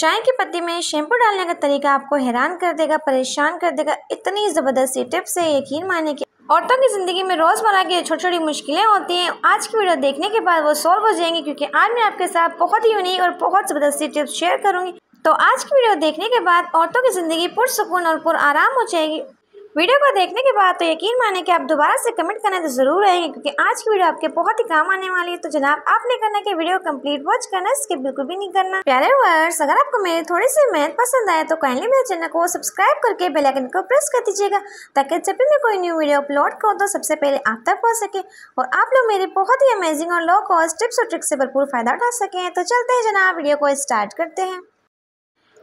चाय की पत्ती में शैम्पू डालने का तरीका आपको हैरान कर देगा परेशान कर देगा इतनी ज़बरदस्त सी टिप्स है यकीन माने की औरतों की ज़िंदगी में रोज़मर्रा की छोटी छोटी मुश्किलें होती हैं आज की वीडियो देखने के बाद वो सॉल्व हो जाएंगी क्योंकि आज मैं आपके साथ बहुत ही यूनिक और बहुत ज़बरदस्ती टिप्स शेयर करूंगी तो आज की वीडियो देखने के बाद औरतों की ज़िंदगी पुरसकून और पुर आराम हो जाएगी वीडियो को देखने के बाद तो यकीन माने कि आप दोबारा से कमेंट करना तो ज़रूर रहेंगे क्योंकि आज की वीडियो आपके बहुत ही काम आने वाली है तो जनाब आपने करना कि वीडियो कंप्लीट वॉच करना इसके बिल्कुल भी नहीं करना प्यारे वर्ष अगर आपको मेरी थोड़ी सी मेहनत पसंद आए तो काइंडली मेरे चैनल को सब्सक्राइब करके बेलाइकन को प्रेस कर दीजिएगा ताकि जब भी मैं कोई न्यू वीडियो अपलोड करूँ तो सबसे पहले आप तक पहुँच सके और आप लोग मेरे बहुत ही अमेजिंग और लो कॉस्ट टिप्स और ट्रिक्स से भरपूर फ़ायदा उठा सके तो चलते हैं जनाब वीडियो को स्टार्ट करते हैं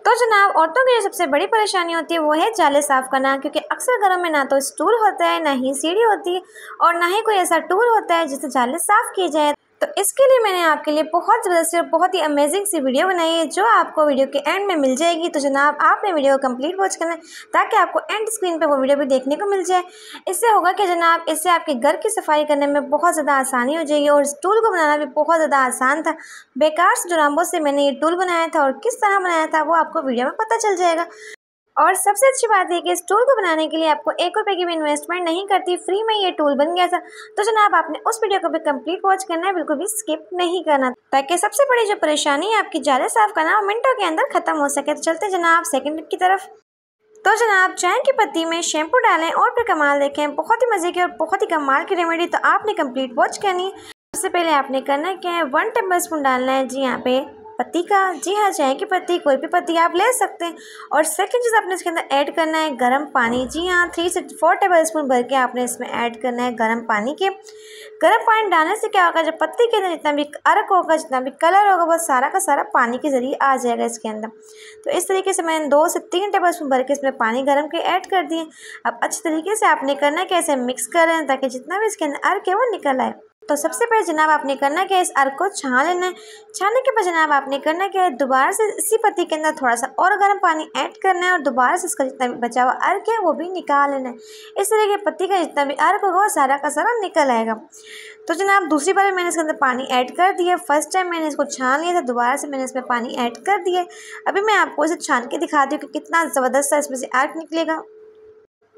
तो जनाब औरतों के लिए सबसे बड़ी परेशानी होती है वो है जाले साफ़ करना क्योंकि अक्सर घरों में ना तो स्टूल होता है ना ही सीढ़ी होती है और ना ही कोई ऐसा टूल होता है जिससे जाले साफ़ किए जाए तो इसके लिए मैंने आपके लिए बहुत ज़बरदस्त और बहुत ही अमेजिंग सी वीडियो बनाई है जो आपको वीडियो के एंड में मिल जाएगी तो जनाब आपने वीडियो को कम्प्लीट वॉच करना है ताकि आपको एंड स्क्रीन पर वो वीडियो भी देखने को मिल जाए इससे होगा कि जनाब इससे आपके घर की सफाई करने में बहुत ज़्यादा आसानी हो जाएगी और इस टूल को बनाना भी बहुत ज़्यादा आसान था बेकार से जुराबों से मैंने ये टूल बनाया था और किस तरह बनाया था वो आपको वीडियो में पता चल जाएगा और सबसे अच्छी बात है कि इस टूल को बनाने के लिए आपको एक रुपए की भी इन्वेस्टमेंट नहीं करती फ्री में ये टूल बन गया था तो जनाब आपने उस वीडियो को भी कंप्लीट वॉच करना है बिल्कुल भी स्किप नहीं करना ताकि सबसे बड़ी जो परेशानी है आपकी जाले साफ करना मिनटों के अंदर खत्म हो सके तो चलते जनाब सेकेंड की तरफ तो जनाब चाय की पत्ती में शैम्पू डालें और फिर कमाल देखें बहुत ही मज़े की और बहुत ही कमाल की रेमेडी तो आपने कंप्लीट वॉच करनी है सबसे पहले आपने करना क्या है वन टेबल स्पून डालना है जी यहाँ पे पति का जी हाँ चाहे कि पति कोई भी पति आप ले सकते हैं और सेकेंड चीज़ आपने इसके अंदर ऐड करना है गर्म पानी जी हाँ थ्री से फोर टेबल स्पून भर के आपने इसमें ऐड करना है गर्म पानी के गर्म पानी डालने से क्या होगा जब पत्ती के अंदर जितना भी अर्क होगा जितना भी कलर होगा वो सारा का सारा पानी के ज़रिए आ जाएगा इसके अंदर तो इस तरीके से मैंने दो से तीन टेबल स्पून भर के इसमें पानी गर्म के ऐड कर दिए अब अच्छे तरीके से आपने करना है कैसे मिक्स करें ताकि जितना भी इसके अंदर अर्क है वो निकल आए तो सबसे पहले जनाब आपने करना क्या है इस अर्क को छान लेना है छानने के बाद जनाब आपने करना क्या है दोबारा से इसी पत्ती के अंदर थोड़ा सा और गर्म पानी ऐड करना है और दोबारा से इसका जितना भी बचा हुआ अर्क है वो भी निकाल लेना है इस तरह के पत्ती का जितना भी अर्क होगा वो सारा का सारा निकल आएगा तो जनाब दूसरी बार मैंने इसके अंदर पानी ऐड कर दिया फर्स्ट टाइम मैंने इसको छान लिया था दोबारा से मैंने इसमें पानी ऐड कर दिया अभी मैं आपको इसे छान के दिखाती हूँ कि कितना ज़बरदस्त सा इसमें से अर्क निकलेगा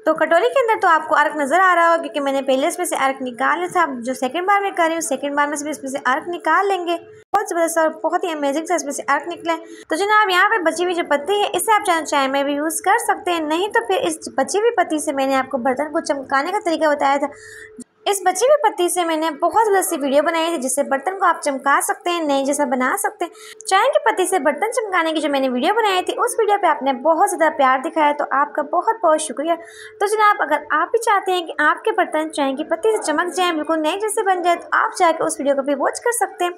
तो कटोरी के अंदर तो आपको अर्क नज़र आ रहा होगा क्योंकि मैंने पहले इसमें से अर्क निकाल लिया था अब जो सेकंड बार में कर रही हूँ सेकंड बार में से इसमें से अर्क निकाल लेंगे बहुत ज़बरदस्त और बहुत ही अमेजिंग से इसमें से अर्क निकला है तो आप यहाँ पे बची हुई जो पत्ती है इसे आप चाहे चाय में भी यूज़ कर सकते हैं नहीं तो फिर इस बची हुई पत्ती से मैंने आपको बर्तन को चमकाने का तरीका बताया था इस बची हुई पत्ती से मैंने बहुत ज़्यादा सी वीडियो बनाई थी जिससे बर्तन को आप चमका सकते हैं नए जैसा बना सकते हैं चाय की पत्ती से बर्तन चमकाने की जो मैंने वीडियो बनाई थी उस वीडियो पे आपने बहुत ज़्यादा प्यार दिखाया तो आपका बहुत बहुत शुक्रिया तो जनाब अगर आप भी चाहते हैं कि आपके बर्तन चाय की पत्ती से चमक जाए बिल्कुल नए जैसे बन जाए तो आप जाकर उस वीडियो को भी वॉच कर सकते हैं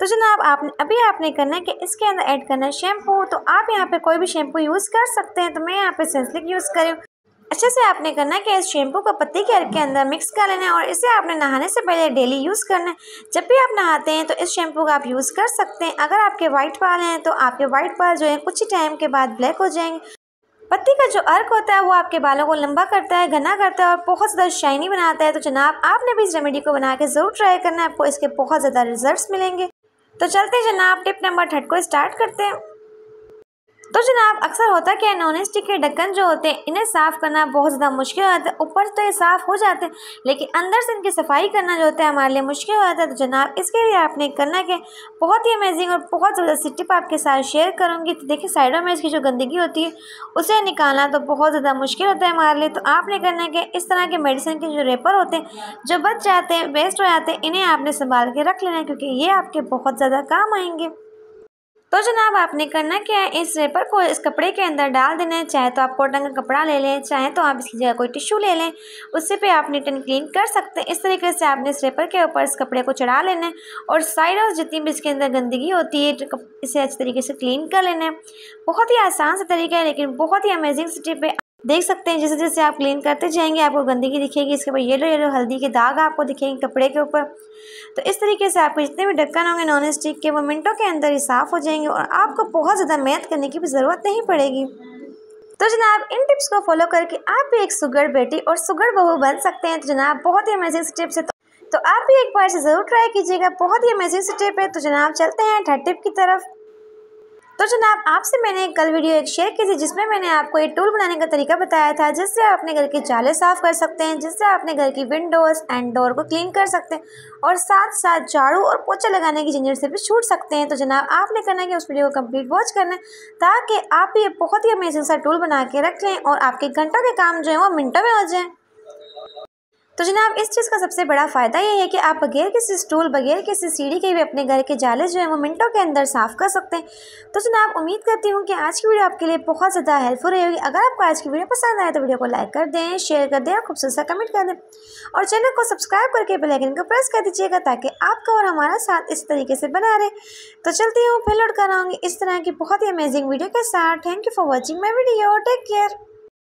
तो जनाब आपने अभी आपने करना है कि इसके अंदर ऐड करना है शैम्पू तो आप यहाँ पर कोई भी शैम्पू यूज़ कर सकते हैं तो मैं यहाँ पर सेंसलिक यूज़ करी अच्छे से आपने करना है कि इस शैम्पू को पत्ती के अर्क के अंदर मिक्स कर लेना है और इसे आपने नहाने से पहले डेली यूज़ करना है जब भी आप नहाते हैं तो इस शैम्पू का आप यूज़ कर सकते हैं अगर आपके वाइट बाल हैं तो आपके वाइट बाल जो हैं कुछ ही टाइम के बाद ब्लैक हो जाएंगे पत्ती का जो अर्क होता है वो आपके बालों को लंबा करता है घना करता है और बहुत ज़्यादा शाइनी बनाता है तो जनाब आपने भी इस रेमेडी को बना के ज़रूर ट्राई करना है आपको इसके बहुत ज़्यादा रिजल्ट मिलेंगे तो चलते जनाब टिप नंबर थर्ड को स्टार्ट करते हैं तो जनाब अक्सर होता है है नॉन स्टिक के ढक्कन जो होते हैं इन्हें साफ़ करना बहुत ज़्यादा मुश्किल हो जाता है ऊपर तो ये साफ़ हो जाते हैं लेकिन अंदर से इनकी सफाई करना जो होता है हमारे लिए मुश्किल हो जाता है तो जनाब इसके लिए आपने करना कि बहुत ही अमेजिंग और बहुत सी टिप आपके साथ शेयर करूँगी तो देखिए साइडों में इसकी जो गंदगी होती है उसे निकालना तो बहुत ज़्यादा मुश्किल होता है हमारे लिए तो आपने करना कि इस तरह के मेडिसिन के जो रेपर होते हैं जो बच जाते हैं वेस्ट हो जाते हैं इन्हें आपने संभाल के रख लेना क्योंकि ये आपके बहुत ज़्यादा काम आएंगे तो जनाब आपने करना क्या है इस रेपर को इस कपड़े के अंदर डाल देना है चाहे तो आप कॉटन का कपड़ा ले लें चाहे तो आप इसकी जगह कोई टिश्यू ले लें उससे पे आप नीट एंड क्लीन कर सकते हैं इस तरीके से आपने इस रेपर के ऊपर इस कपड़े को चढ़ा लेना है और साइड और जितनी भी इसके अंदर गंदगी होती है इसे अच्छे तरीके से क्लीन कर लेना है बहुत ही आसान सा तरीका है लेकिन बहुत ही अमेजिंग सी है देख सकते हैं जैसे जैसे आप क्लीन करते जाएंगे आपको गंदगी दिखेगी इसके ऊपर येलो येलो हल्दी के दाग आपको दिखेंगे कपड़े के ऊपर तो इस तरीके से आपके जितने भी ढक्कन होंगे नॉन स्टिक के वो मिनटों के अंदर ही साफ़ हो जाएंगे और आपको बहुत ज़्यादा मेहनत करने की भी ज़रूरत नहीं पड़ेगी तो जनाब इन टिप्स को फॉलो करके आप भी एक सुगर बेटी और सुगर बहू बन सकते हैं तो जनाब बहुत ही अमेजिंग टिप्स है तो आप भी एक बार से ज़रूर ट्राई कीजिएगा बहुत ही अमेजिंग टिप है तो जनाब चलते हैं थर्ड टिप की तरफ तो जनाब आपसे मैंने कल वीडियो एक शेयर की थी जिसमें मैंने आपको एक टूल बनाने का तरीका बताया था जिससे आप अपने घर के चाले साफ़ कर सकते हैं जिससे आप अपने घर की विंडोज़ एंड डोर को क्लीन कर सकते हैं और साथ साथ झाड़ू और पोछा लगाने की झंझट से भी छूट सकते हैं तो जनाब आपने करना है कि उस वीडियो को कम्प्लीट वॉच करना ताकि आप ये बहुत ही अमेजिंग सा टूल बना के रख लें और आपके घंटों के काम जो है वो मिनटों में हो जाएँ तो जनाब इस चीज़ का सबसे बड़ा फ़ायदा ये है कि आप बगैर किसी स्टूल बगैर किसी सीढ़ी के भी अपने घर के जाले जो है वो मिनटों के अंदर साफ़ कर सकते हैं तो जनाब उम्मीद करती हूँ कि आज की वीडियो आपके लिए बहुत ज़्यादा हेल्पफुल रहेगी अगर आपको आज की वीडियो पसंद आए तो वीडियो को लाइक कर दें शेयर कर दें और खूबसूरत सा कमेंट कर दें और चैनल को सब्सक्राइब करके बेलाइकन को प्रेस कर दीजिएगा ताकि आपका और हमारा साथ इस तरीके से बना रहे तो चलती हूँ फिर लौट कर आऊँगी इस तरह की बहुत ही अमेजिंग वीडियो के साथ thank you for watching my video take care